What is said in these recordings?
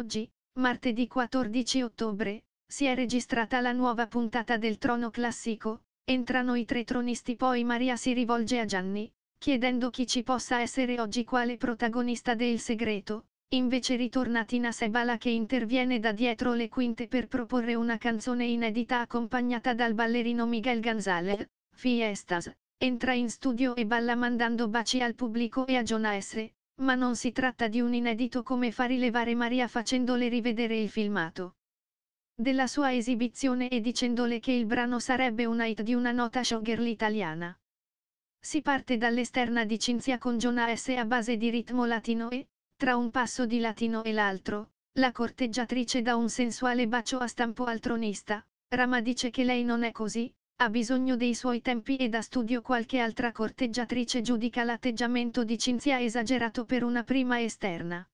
Oggi, martedì 14 ottobre, si è registrata la nuova puntata del Trono Classico, entrano i tre tronisti poi Maria si rivolge a Gianni, chiedendo chi ci possa essere oggi quale protagonista del segreto, invece ritorna Tina Sebala che interviene da dietro le quinte per proporre una canzone inedita accompagnata dal ballerino Miguel González, Fiestas, entra in studio e balla mandando baci al pubblico e a Jonah S., ma non si tratta di un inedito come fa rilevare Maria facendole rivedere il filmato della sua esibizione e dicendole che il brano sarebbe una hit di una nota showgirl italiana. Si parte dall'esterna di Cinzia con Giona S a base di ritmo latino e, tra un passo di latino e l'altro, la corteggiatrice dà un sensuale bacio a stampo al tronista, Rama dice che lei non è così, ha bisogno dei suoi tempi e da studio qualche altra corteggiatrice giudica l'atteggiamento di Cinzia esagerato per una prima esterna.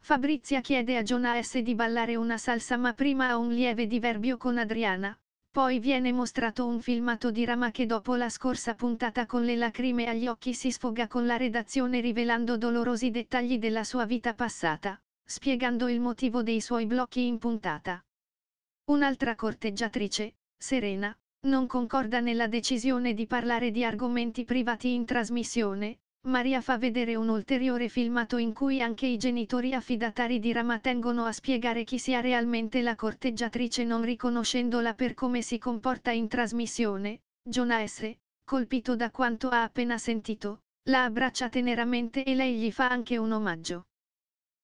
Fabrizia chiede a Jonah S. di ballare una salsa ma prima ha un lieve diverbio con Adriana, poi viene mostrato un filmato di Rama che dopo la scorsa puntata con le lacrime agli occhi si sfoga con la redazione rivelando dolorosi dettagli della sua vita passata, spiegando il motivo dei suoi blocchi in puntata. Un'altra corteggiatrice, Serena, non concorda nella decisione di parlare di argomenti privati in trasmissione, Maria fa vedere un ulteriore filmato in cui anche i genitori affidatari di Rama tengono a spiegare chi sia realmente la corteggiatrice non riconoscendola per come si comporta in trasmissione, Jonah S., colpito da quanto ha appena sentito, la abbraccia teneramente e lei gli fa anche un omaggio.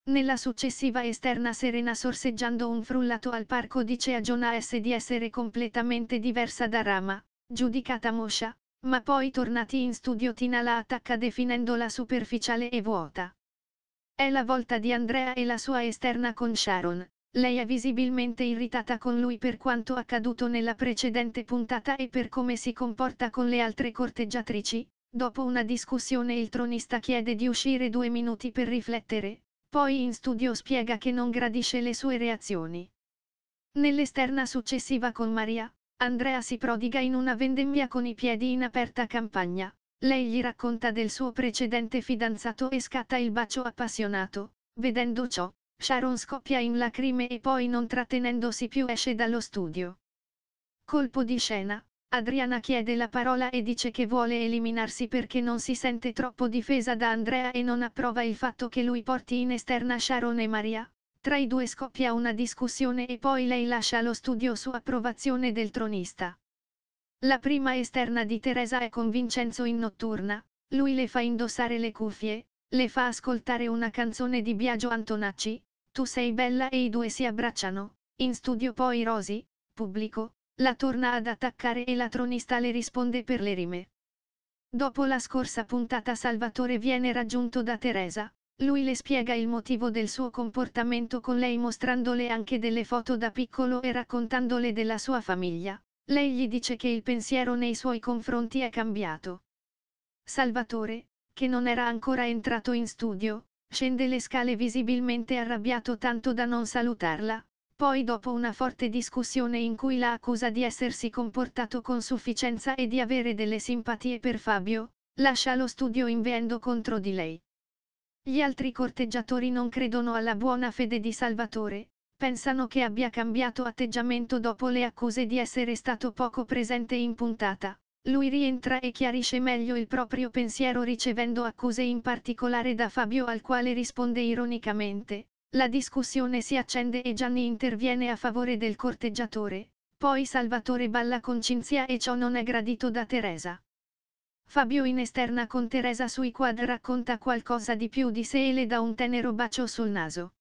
Nella successiva esterna Serena sorseggiando un frullato al parco dice a Jonah S di essere completamente diversa da Rama, giudicata moscia, ma poi tornati in studio Tina la attacca definendola superficiale e vuota. È la volta di Andrea e la sua esterna con Sharon, lei è visibilmente irritata con lui per quanto accaduto nella precedente puntata e per come si comporta con le altre corteggiatrici. Dopo una discussione il tronista chiede di uscire due minuti per riflettere, poi in studio spiega che non gradisce le sue reazioni. Nell'esterna successiva con Maria, Andrea si prodiga in una vendemmia con i piedi in aperta campagna. Lei gli racconta del suo precedente fidanzato e scatta il bacio appassionato. Vedendo ciò, Sharon scoppia in lacrime e poi non trattenendosi più esce dallo studio. Colpo di scena, Adriana chiede la parola e dice che vuole eliminarsi perché non si sente troppo difesa da Andrea e non approva il fatto che lui porti in esterna Sharon e Maria. Tra i due scoppia una discussione e poi lei lascia lo studio su approvazione del tronista. La prima esterna di Teresa è con Vincenzo in notturna, lui le fa indossare le cuffie, le fa ascoltare una canzone di Biagio Antonacci, Tu sei bella e i due si abbracciano, in studio poi Rosi, pubblico, la torna ad attaccare e la tronista le risponde per le rime. Dopo la scorsa puntata Salvatore viene raggiunto da Teresa, lui le spiega il motivo del suo comportamento con lei mostrandole anche delle foto da piccolo e raccontandole della sua famiglia. Lei gli dice che il pensiero nei suoi confronti è cambiato. Salvatore, che non era ancora entrato in studio, scende le scale visibilmente arrabbiato tanto da non salutarla, poi dopo una forte discussione in cui la accusa di essersi comportato con sufficienza e di avere delle simpatie per Fabio, lascia lo studio inveendo contro di lei. Gli altri corteggiatori non credono alla buona fede di Salvatore, pensano che abbia cambiato atteggiamento dopo le accuse di essere stato poco presente in puntata. Lui rientra e chiarisce meglio il proprio pensiero ricevendo accuse in particolare da Fabio al quale risponde ironicamente, la discussione si accende e Gianni interviene a favore del corteggiatore, poi Salvatore balla con Cinzia e ciò non è gradito da Teresa. Fabio in esterna con Teresa sui quad racconta qualcosa di più di sé e le dà un tenero bacio sul naso.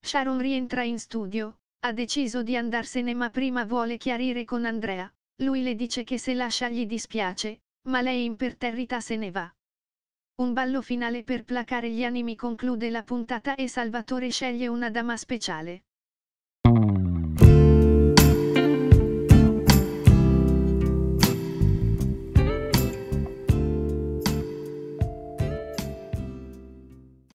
Sharon rientra in studio, ha deciso di andarsene ma prima vuole chiarire con Andrea, lui le dice che se lascia gli dispiace, ma lei imperterrita se ne va. Un ballo finale per placare gli animi conclude la puntata e Salvatore sceglie una dama speciale.